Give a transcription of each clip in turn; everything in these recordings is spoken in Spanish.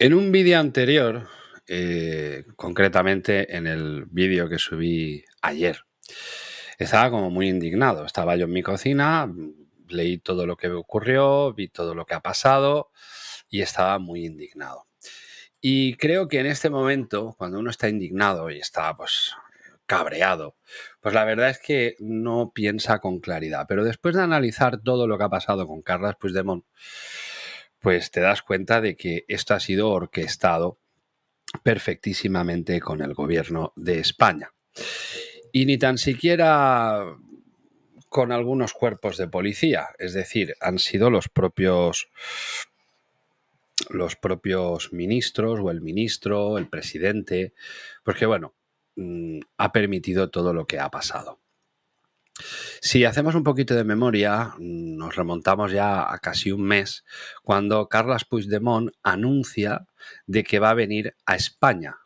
En un vídeo anterior, eh, concretamente en el vídeo que subí ayer, estaba como muy indignado. Estaba yo en mi cocina, leí todo lo que ocurrió, vi todo lo que ha pasado y estaba muy indignado. Y creo que en este momento, cuando uno está indignado y está pues cabreado, pues la verdad es que no piensa con claridad. Pero después de analizar todo lo que ha pasado con Carlas Puigdemont, pues te das cuenta de que esto ha sido orquestado perfectísimamente con el gobierno de España. Y ni tan siquiera con algunos cuerpos de policía, es decir, han sido los propios los propios ministros o el ministro, el presidente, porque bueno, mm, ha permitido todo lo que ha pasado. Si hacemos un poquito de memoria, nos remontamos ya a casi un mes, cuando Carlos Puigdemont anuncia de que va a venir a España.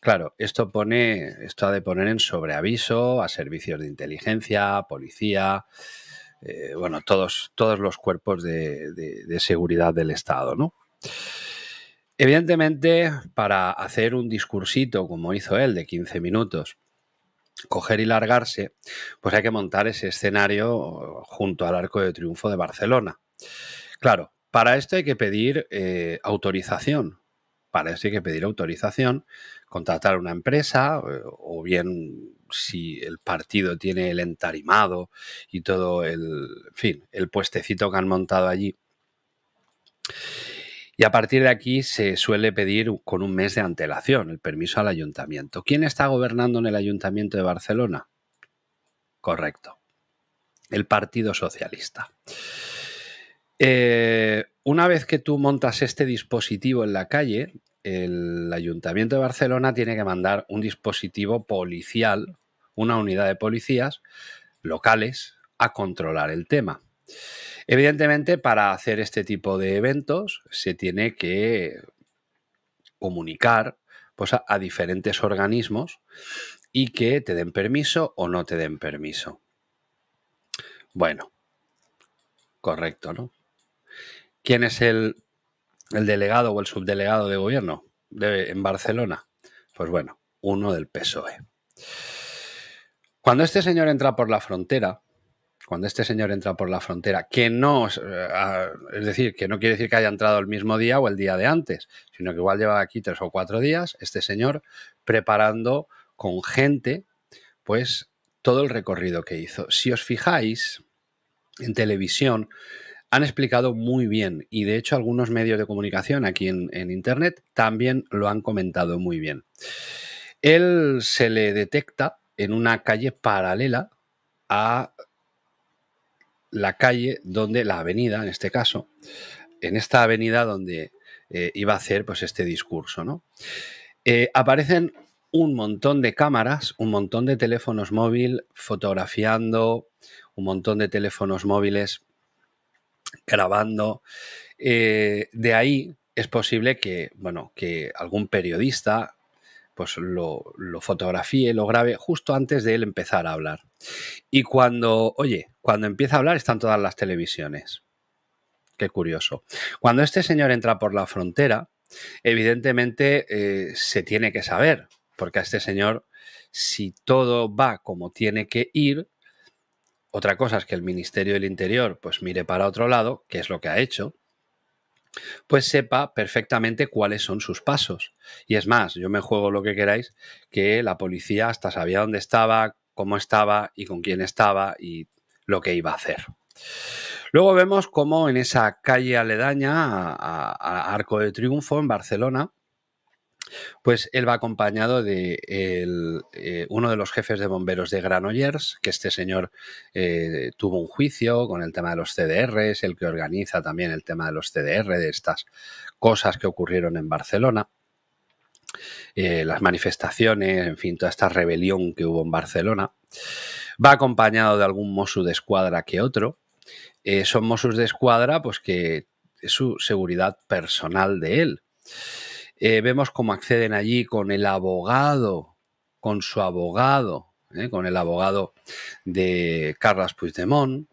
Claro, esto pone, esto ha de poner en sobreaviso a servicios de inteligencia, policía, eh, bueno, todos, todos los cuerpos de, seguridad del Estado, ¿no? Evidentemente, para hacer un discursito como hizo él de 15 minutos, coger y largarse, pues hay que montar ese escenario junto al Arco de Triunfo de Barcelona. Claro, para esto hay que pedir eh, autorización. Para esto hay que pedir autorización, contratar una empresa eh, o bien si el partido tiene el entarimado y todo el, fin, el puestecito que han montado allí. Y a partir de aquí se suele pedir con un mes de antelación el permiso al ayuntamiento. ¿Quién está gobernando en el ayuntamiento de Barcelona? Correcto. El Partido Socialista. Eh, una vez que tú montas este dispositivo en la calle, el Ayuntamiento de Barcelona tiene que mandar un dispositivo policial, una unidad de policías locales, a controlar el tema. Evidentemente, para hacer este tipo de eventos se tiene que comunicar pues, a, diferentes organismos y que te den permiso o no te den permiso. Bueno, correcto, ¿no? ¿Quién es el, delegado o el subdelegado de gobierno en Barcelona? Pues bueno, uno del PSOE. Cuando este señor entra por la frontera, cuando este señor entra por la frontera, que no, eh, es decir, que no quiere decir que haya entrado el mismo día o el día de antes, sino que igual lleva aquí tres o cuatro días este señor preparando con gente, pues todo el recorrido que hizo. Si os fijáis en televisión, han explicado muy bien y de hecho algunos medios de comunicación aquí en Internet también lo han comentado muy bien. Él se le detecta en una calle paralela a la calle donde, la avenida en este caso, en esta avenida donde eh, iba a hacer pues este discurso, ¿no? Eh, aparecen un montón de cámaras, un montón de teléfonos móviles fotografiando, un montón de teléfonos móviles grabando. Eh, de ahí es posible que, bueno, que algún periodista pues lo, fotografíe, lo grabe, justo antes de él empezar a hablar. Y cuando, oye, cuando empieza a hablar están todas las televisiones. Qué curioso. Cuando este señor entra por la frontera, evidentemente eh, se tiene que saber, porque a este señor, si todo va como tiene que ir, otra cosa es que el Ministerio del Interior pues mire para otro lado, que es lo que ha hecho, pues sepa perfectamente cuáles son sus pasos. Y es más, yo me juego lo que queráis, que la policía hasta sabía dónde estaba, cómo estaba y con quién estaba y lo que iba a hacer. Luego vemos cómo en esa calle aledaña a, Arco de Triunfo, en Barcelona, pues él va acompañado de eh, uno de los jefes de bomberos de Granollers, que este señor eh, tuvo un juicio con el tema de los CDRs, el que organiza también el tema de los CDR, de estas cosas que ocurrieron en Barcelona. Eh, las manifestaciones, en fin, toda esta rebelión que hubo en Barcelona. Va acompañado de algún Mosu de escuadra que otro. son Mossus de escuadra, pues que es su seguridad personal de él. Eh, vemos cómo acceden allí con el abogado, con su abogado, eh, con el abogado de Carlos Puigdemont.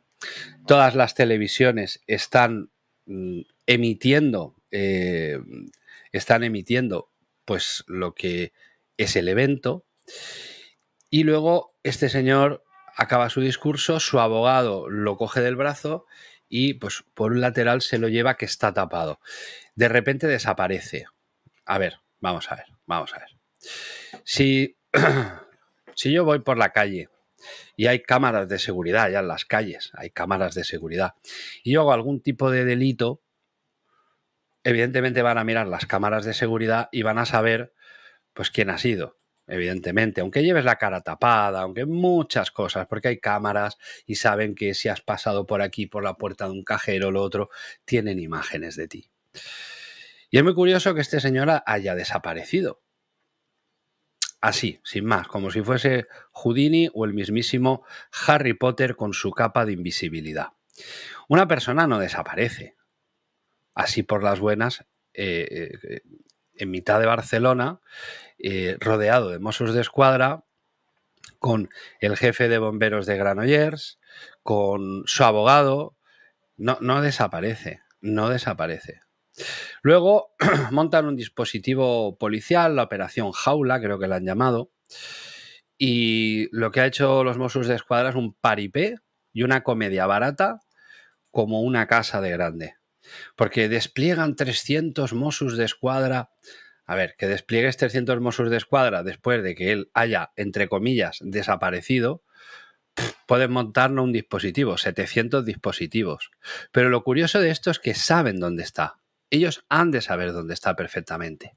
Todas las televisiones están mm, emitiendo, eh, están emitiendo pues lo que es el evento. Y luego este señor acaba su discurso, su abogado lo coge del brazo y pues por un lateral se lo lleva que está tapado. De repente desaparece a ver, vamos a ver, vamos a ver. Si, yo voy por la calle y hay cámaras de seguridad ya en las calles, hay cámaras de seguridad, y yo hago algún tipo de delito, evidentemente van a mirar las cámaras de seguridad y van a saber pues quién ha sido, evidentemente, aunque lleves la cara tapada, aunque muchas cosas, porque hay cámaras y saben que si has pasado por aquí, por la puerta de un cajero o lo otro, tienen imágenes de ti. Y es muy curioso que este señora haya desaparecido. Así, sin más, como si fuese Houdini o el mismísimo Harry Potter con su capa de invisibilidad. Una persona no desaparece. Así por las buenas, eh, eh, en mitad de Barcelona, eh, rodeado de mozos de escuadra, con el jefe de bomberos de Granollers, con su abogado. no desaparece, no desaparece. Luego montan un dispositivo policial, la operación Jaula, creo que la han llamado, y lo que ha hecho los Mossos de Escuadra es un paripé y una comedia barata como una casa de grande. Porque despliegan 300 Mossos de Escuadra. A ver, que despliegues 300 Mossos de Escuadra después de que él haya, entre comillas, desaparecido, pueden montarnos un dispositivo, 700 dispositivos. Pero lo curioso de esto es que saben dónde está ellos han de saber dónde está perfectamente.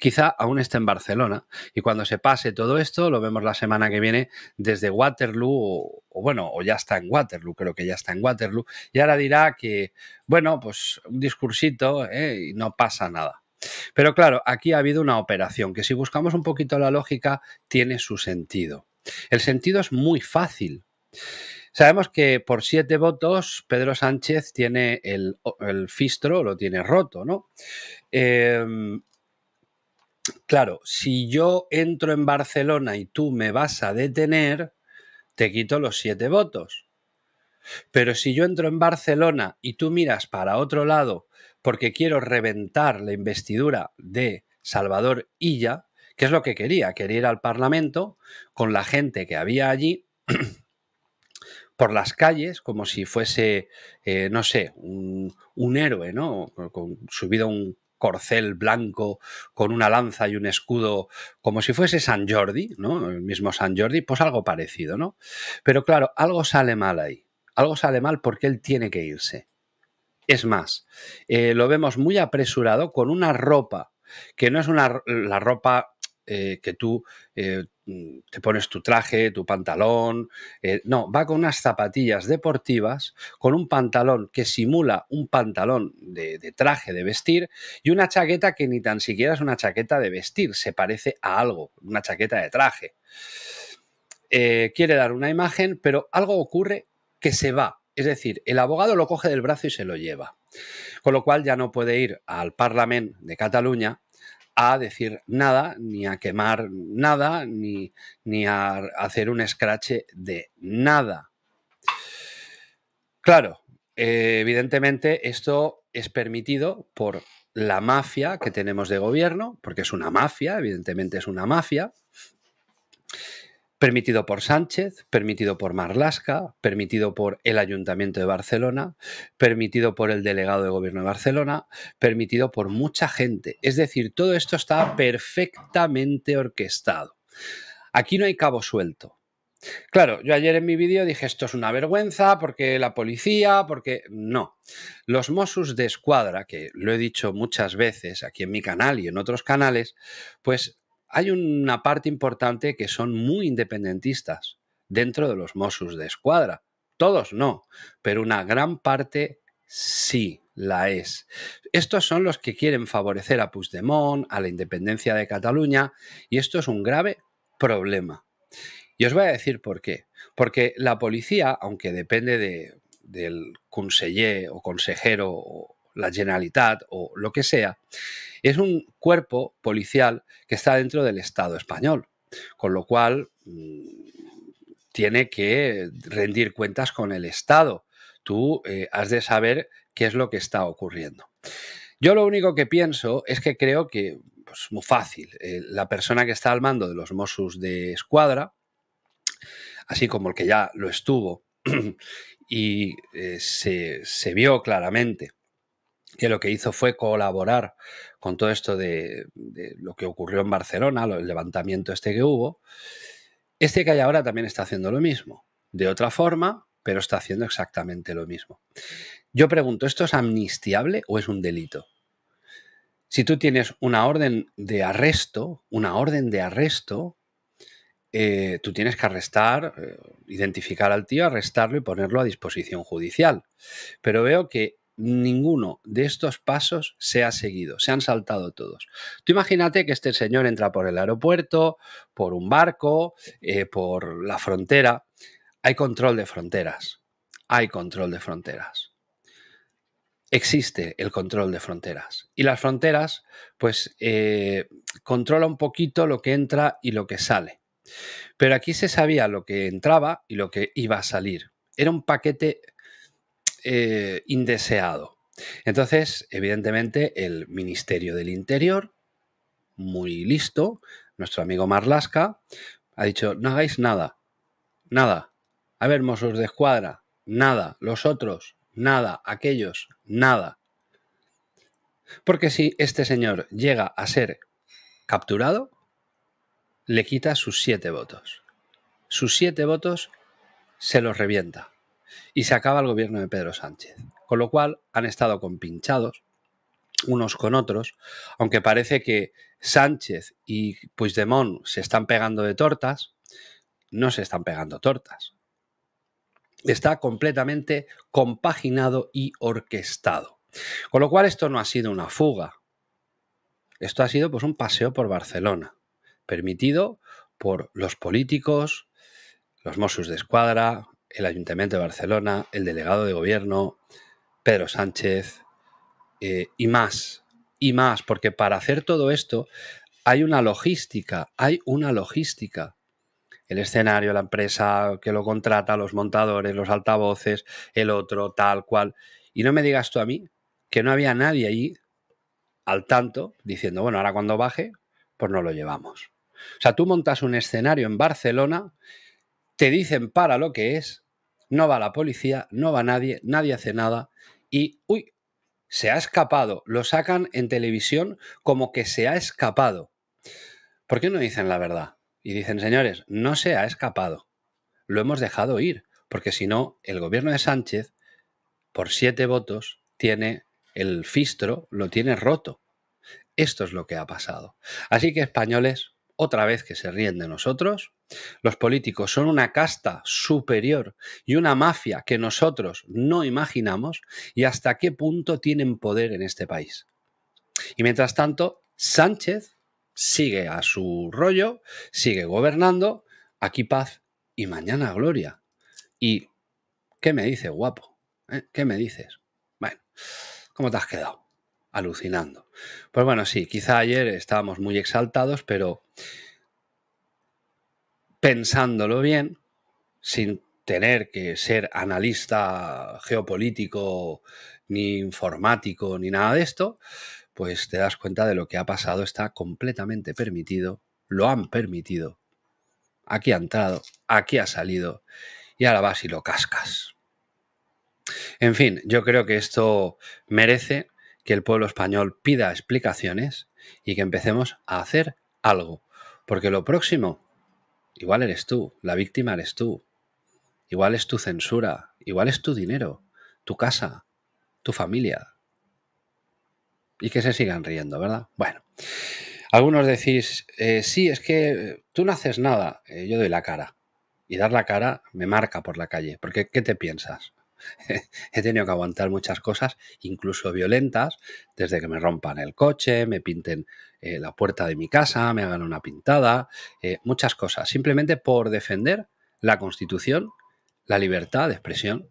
Quizá aún esté en Barcelona y cuando se pase todo esto lo vemos la semana que viene desde Waterloo o, bueno, o ya está en Waterloo, creo que ya está en Waterloo y ahora dirá que, bueno, pues un discursito eh, y no pasa nada. Pero claro, aquí ha habido una operación que si buscamos un poquito la lógica tiene su sentido. El sentido es muy fácil. Sabemos que por siete votos Pedro Sánchez tiene el, el fistro, lo tiene roto, ¿no? Em, claro, si yo entro en Barcelona y tú me vas a detener, te quito los siete votos. Pero si yo entro en Barcelona y tú miras para otro lado porque quiero reventar la investidura de Salvador Illa, que es lo que quería, quería ir al Parlamento con la gente que había allí por las calles como si fuese, eh, no sé, un, héroe, ¿no? Con, subido un corcel blanco con una lanza y un escudo, como si fuese San Jordi, ¿no? El mismo San Jordi, pues algo parecido, ¿no? Pero claro, algo sale mal ahí. Algo sale mal porque él tiene que irse. Es más, eh, lo vemos muy apresurado con una ropa que no es una, la ropa eh, que tú eh, mm, te pones tu traje, tu pantalón. Eh, no, va con unas zapatillas deportivas, con un pantalón que simula un pantalón de, de, traje de vestir y una chaqueta que ni tan siquiera es una chaqueta de vestir, se parece a algo, una chaqueta de traje. quiere dar una imagen, pero algo ocurre que se va. Es decir, el abogado lo coge del brazo y se lo lleva. Con lo cual ya no puede ir al Parlamento de Cataluña a decir nada, ni a quemar nada, ni, a hacer un scratch de nada. Claro, eh, evidentemente esto es permitido por la mafia que tenemos de gobierno, porque es una mafia, evidentemente es una mafia, permitido por Sánchez, permitido por Marlasca, permitido por el Ayuntamiento de Barcelona, permitido por el delegado de Gobierno de Barcelona, permitido por mucha gente. Es decir, todo esto está perfectamente orquestado. Aquí no hay cabo suelto. Claro, yo ayer en mi vídeo dije esto es una vergüenza porque la policía, porque no. Los Mossos de Escuadra, que lo he dicho muchas veces aquí en mi canal y en otros canales, pues hay una parte importante que son muy independentistas dentro de los Mossos de Escuadra. Todos no, pero una gran parte sí la es. Estos son los que quieren favorecer a Puigdemont, a la independencia de Cataluña, y esto es un grave problema. Y os voy a decir por qué. Porque la policía, aunque depende del conseller o consejero o, la Generalitat o lo que sea, es un cuerpo policial que está dentro del Estado español, con lo cual mm, tiene que rendir cuentas con el Estado. Tú eh, has de saber qué es lo que está ocurriendo. Yo lo único que pienso es que creo que es pues, muy fácil. Eh, la persona que está al mando de los Mossos de Escuadra, así como el que ya lo estuvo, y eh, se, se, vio claramente que lo que hizo fue colaborar con todo esto de, lo que ocurrió en Barcelona, el levantamiento este que hubo, este que hay ahora también está haciendo lo mismo, de otra forma, pero está haciendo exactamente lo mismo. Yo pregunto, ¿esto es amnistiable o es un delito? Si tú tienes una orden de arresto, una orden de arresto, eh, tú tienes que arrestar, eh, identificar al tío, arrestarlo y ponerlo a disposición judicial. Pero veo que ninguno de estos pasos se ha seguido, se han saltado todos. Tú imagínate que este señor entra por el aeropuerto, por un barco, eh, por la frontera. Hay control de fronteras, hay control de fronteras. Existe el control de fronteras. Y las fronteras, pues, eh, controla un poquito lo que entra y lo que sale. Pero aquí se sabía lo que entraba y lo que iba a salir. Era un paquete eh, indeseado. Entonces, evidentemente, el Ministerio del Interior, muy listo, nuestro amigo Marlasca, ha dicho, no hagáis nada, nada. A ver, Mossos de Escuadra, nada. Los otros, nada. Aquellos, nada. Porque si este señor llega a ser capturado, le quita sus siete votos. Sus siete votos se los revienta y se acaba el gobierno de Pedro Sánchez. Con lo cual han estado compinchados unos con otros, aunque parece que Sánchez y Puigdemont se están pegando de tortas, no se están pegando tortas. Está completamente compaginado y orquestado. Con lo cual esto no ha sido una fuga. Esto ha sido pues un paseo por Barcelona, permitido por los políticos, los Mossos de Escuadra, el Ayuntamiento de Barcelona, el delegado de gobierno, Pedro Sánchez eh, y más, y más, porque para hacer todo esto hay una logística, hay una logística. El escenario, la empresa que lo contrata, los montadores, los altavoces, el otro, tal cual. Y no me digas tú a mí que no había nadie allí al tanto diciendo, bueno, ahora cuando baje, pues no lo llevamos. O sea, tú montas un escenario en Barcelona te dicen para lo que es, no va la policía, no va nadie, nadie hace nada y, uy, se ha escapado, lo sacan en televisión como que se ha escapado. ¿Por qué no dicen la verdad? Y dicen, señores, no se ha escapado, lo hemos dejado ir, porque si no, el gobierno de Sánchez, por siete votos, tiene el fistro, lo tiene roto. Esto es lo que ha pasado. Así que españoles, otra vez que se ríen de nosotros. Los políticos son una casta superior y una mafia que nosotros no imaginamos y hasta qué punto tienen poder en este país. Y mientras tanto, Sánchez sigue a su rollo, sigue gobernando, aquí paz y mañana gloria. ¿Y qué me dices, guapo? ¿Eh? ¿Qué me dices? Bueno, ¿cómo te has quedado? alucinando. Pues bueno, sí, quizá ayer estábamos muy exaltados, pero pensándolo bien, sin tener que ser analista geopolítico, ni informático, ni nada de esto, pues te das cuenta de lo que ha pasado, está completamente permitido, lo han permitido, aquí ha entrado, aquí ha salido, y ahora vas y lo cascas. En fin, yo creo que esto merece que el pueblo español pida explicaciones y que empecemos a hacer algo. Porque lo próximo, igual eres tú, la víctima eres tú, igual es tu censura, igual es tu dinero, tu casa, tu familia. Y que se sigan riendo, ¿verdad? Bueno, algunos decís, eh, sí, es que tú no haces nada, eh, yo doy la cara. Y dar la cara me marca por la calle, porque ¿qué te piensas? he tenido que aguantar muchas cosas, incluso violentas, desde que me rompan el coche, me pinten eh, la puerta de mi casa, me hagan una pintada, eh, muchas cosas, simplemente por defender la Constitución, la libertad de expresión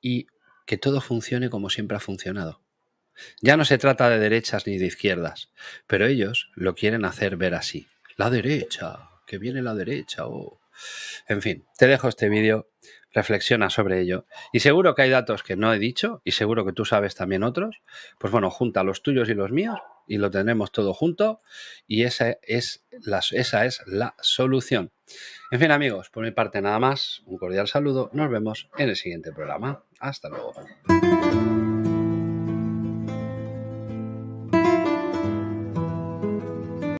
y que todo funcione como siempre ha funcionado. Ya no se trata de derechas ni de izquierdas, pero ellos lo quieren hacer ver así. La derecha, que viene la derecha, oh. En fin, te dejo este vídeo, reflexiona sobre ello. Y seguro que hay datos que no he dicho y seguro que tú sabes también otros. Pues bueno, junta los tuyos y los míos y lo tenemos todo junto y esa es la, esa es la solución. En fin amigos, por mi parte nada más, un cordial saludo, nos vemos en el siguiente programa. Hasta luego.